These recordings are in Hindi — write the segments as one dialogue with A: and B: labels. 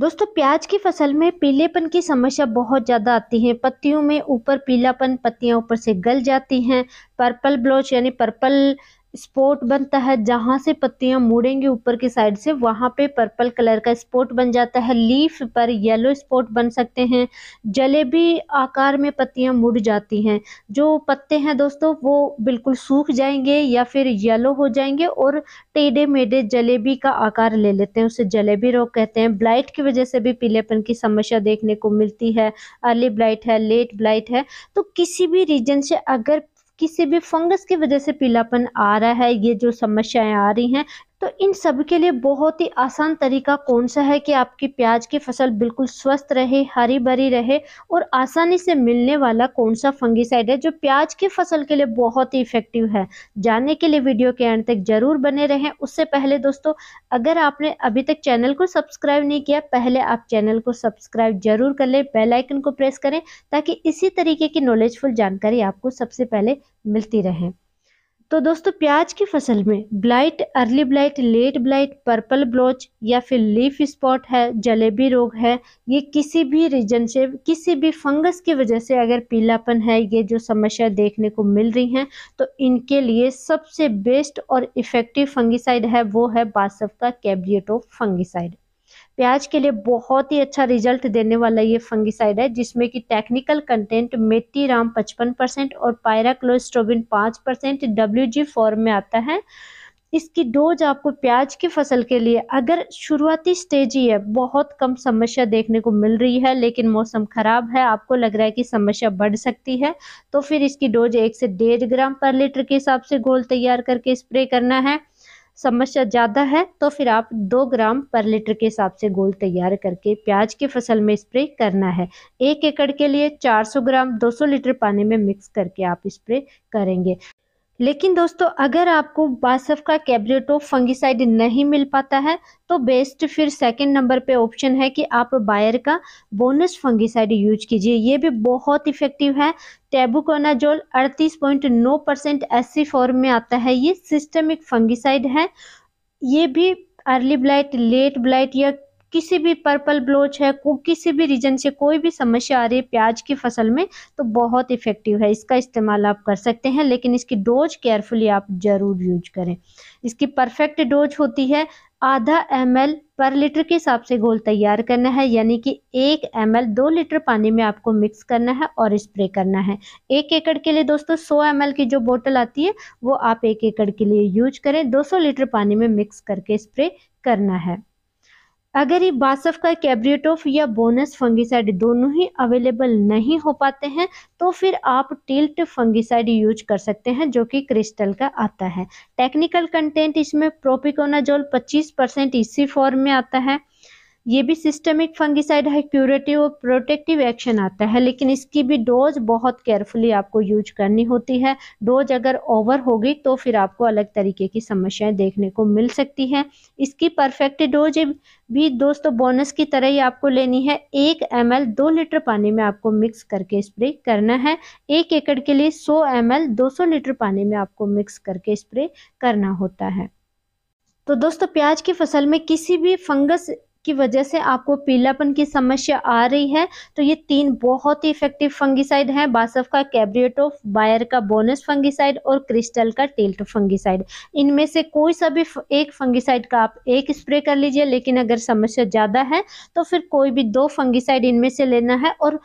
A: दोस्तों प्याज की फसल में पीलेपन की समस्या बहुत ज़्यादा आती है पत्तियों में ऊपर पीलापन पत्तियां ऊपर से गल जाती हैं पर्पल ब्लोच यानी पर्पल स्पॉट बनता है जहाँ से पत्तियाँ मुड़ेंगे ऊपर की साइड से वहाँ पे पर्पल कलर का स्पॉट बन जाता है लीफ पर येलो स्पॉट बन सकते हैं जलेबी आकार में पत्तियाँ मुड़ जाती हैं जो पत्ते हैं दोस्तों वो बिल्कुल सूख जाएंगे या फिर येलो हो जाएंगे और टेढ़े मेढ़े जलेबी का आकार ले लेते हैं उसे जलेबी रोग कहते हैं ब्लाइट की वजह से भी पीलेपन की समस्या देखने को मिलती है अर्ली ब्लाइट है लेट ब्लाइट है तो किसी भी रीजन से अगर किसी भी फंगस की वजह से पीलापन आ रहा है ये जो समस्याएं आ रही हैं तो इन सब के लिए बहुत ही आसान तरीका कौन सा है कि आपकी प्याज की फसल बिल्कुल स्वस्थ रहे हरी भरी रहे और आसानी से मिलने वाला कौन सा फंगिसाइड है जो प्याज की फसल के लिए बहुत ही इफेक्टिव है जानने के लिए वीडियो के अंत तक जरूर बने रहें उससे पहले दोस्तों अगर आपने अभी तक चैनल को सब्सक्राइब नहीं किया पहले आप चैनल को सब्सक्राइब जरूर कर लें बेलाइकन को प्रेस करें ताकि इसी तरीके की नॉलेजफुल जानकारी आपको सबसे पहले मिलती रहे तो दोस्तों प्याज की फसल में blight early blight late blight purple blotch या फिर लीफ स्पॉट है जलेबी रोग है ये किसी भी रीजन से किसी भी फंगस की वजह से अगर पीलापन है ये जो समस्या देखने को मिल रही हैं तो इनके लिए सबसे बेस्ट और इफ़ेक्टिव फंगिसाइड है वो है बासव का कैबियटो फंगिसाइड प्याज के लिए बहुत ही अच्छा रिजल्ट देने वाला ये फंगिसाइड है जिसमें कि टेक्निकल कंटेंट मेटी राम पचपन परसेंट और पायराक्लोस्ट्रोबिन पाँच परसेंट डब्ल्यू फॉर्म में आता है इसकी डोज आपको प्याज की फसल के लिए अगर शुरुआती स्टेज ही है बहुत कम समस्या देखने को मिल रही है लेकिन मौसम ख़राब है आपको लग रहा है कि समस्या बढ़ सकती है तो फिर इसकी डोज एक से डेढ़ ग्राम पर लीटर के हिसाब से घोल तैयार करके स्प्रे करना है समस्या ज़्यादा है तो फिर आप दो ग्राम पर लीटर के हिसाब से गोल तैयार करके प्याज की फसल में स्प्रे करना है एक एकड़ के लिए 400 ग्राम 200 लीटर पानी में मिक्स करके आप स्प्रे करेंगे लेकिन दोस्तों अगर आपको बासफ का कैबरेटो फंगिसाइड नहीं मिल पाता है तो बेस्ट फिर सेकंड नंबर पे ऑप्शन है कि आप बायर का बोनस फंगिसाइड यूज कीजिए ये भी बहुत इफेक्टिव है टेबुकोनाजोल 38.9 परसेंट एसी फॉर्म में आता है ये सिस्टमिक फंगिसाइड है ये भी अर्ली ब्लाइट लेट ब्लाइट या किसी भी पर्पल ब्लोच है किसी भी रीजन से कोई भी समस्या आ रही है प्याज की फसल में तो बहुत इफ़ेक्टिव है इसका इस्तेमाल आप कर सकते हैं लेकिन इसकी डोज केयरफुली आप ज़रूर यूज करें इसकी परफेक्ट डोज होती है आधा एम पर लीटर के हिसाब से घोल तैयार करना है यानी कि एक एम एल दो लीटर पानी में आपको मिक्स करना है और स्प्रे करना है एक एकड़ के लिए दोस्तों 100 एम की जो बोतल आती है वो आप एक एकड़ के लिए यूज करें 200 लीटर पानी में मिक्स करके स्प्रे करना है अगर ये बासफ का कैब्रियटोफ या बोनस फंगिसाइड दोनों ही अवेलेबल नहीं हो पाते हैं तो फिर आप टिल्ट फंगिसाइड यूज कर सकते हैं जो कि क्रिस्टल का आता है टेक्निकल कंटेंट इसमें प्रोपिकोनाजोल 25 परसेंट इसी फॉर्म में आता है ये भी सिस्टमिक फंगिसाइड है क्यूरेटिव और प्रोटेक्टिव एक्शन आता है लेकिन इसकी भी डोज बहुत केयरफुली आपको यूज करनी होती है डोज अगर ओवर होगी तो फिर आपको अलग तरीके की समस्याएं देखने को मिल सकती हैं इसकी परफेक्ट डोज भी दोस्तों बोनस की तरह ही आपको लेनी है एक एम दो लीटर पानी में आपको मिक्स करके स्प्रे करना है एक एकड़ के लिए सौ एम एल लीटर पानी में आपको मिक्स करके स्प्रे करना होता है तो दोस्तों प्याज की फसल में किसी भी फंगस की वजह से आपको पीलापन की समस्या आ रही है तो ये तीन बहुत ही इफेक्टिव फंगिसाइड हैं बासफ का कैब्रियटो बायर का बोनस फंगिसाइड और क्रिस्टल का टिल्ट फंगिसाइड इनमें से कोई सा भी एक फंगिसाइड का आप एक स्प्रे कर लीजिए लेकिन अगर समस्या ज़्यादा है तो फिर कोई भी दो फंगिसाइड इनमें से लेना है और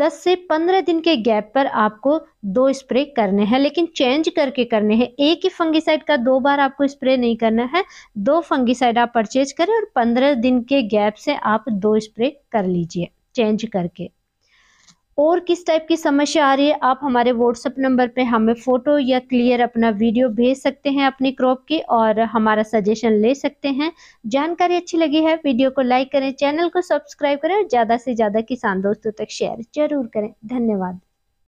A: 10 से 15 दिन के गैप पर आपको दो स्प्रे करने हैं लेकिन चेंज करके करने हैं एक ही फंगिसाइड का दो बार आपको स्प्रे नहीं करना है दो फंगिसाइड आप परचेज करें और 15 दिन के गैप से आप दो स्प्रे कर लीजिए चेंज करके और किस टाइप की समस्या आ रही है आप हमारे व्हाट्सअप नंबर पे हमें फ़ोटो या क्लियर अपना वीडियो भेज सकते हैं अपनी क्रॉप की और हमारा सजेशन ले सकते हैं जानकारी अच्छी लगी है वीडियो को लाइक करें चैनल को सब्सक्राइब करें और ज़्यादा से ज़्यादा किसान दोस्तों तक शेयर जरूर करें धन्यवाद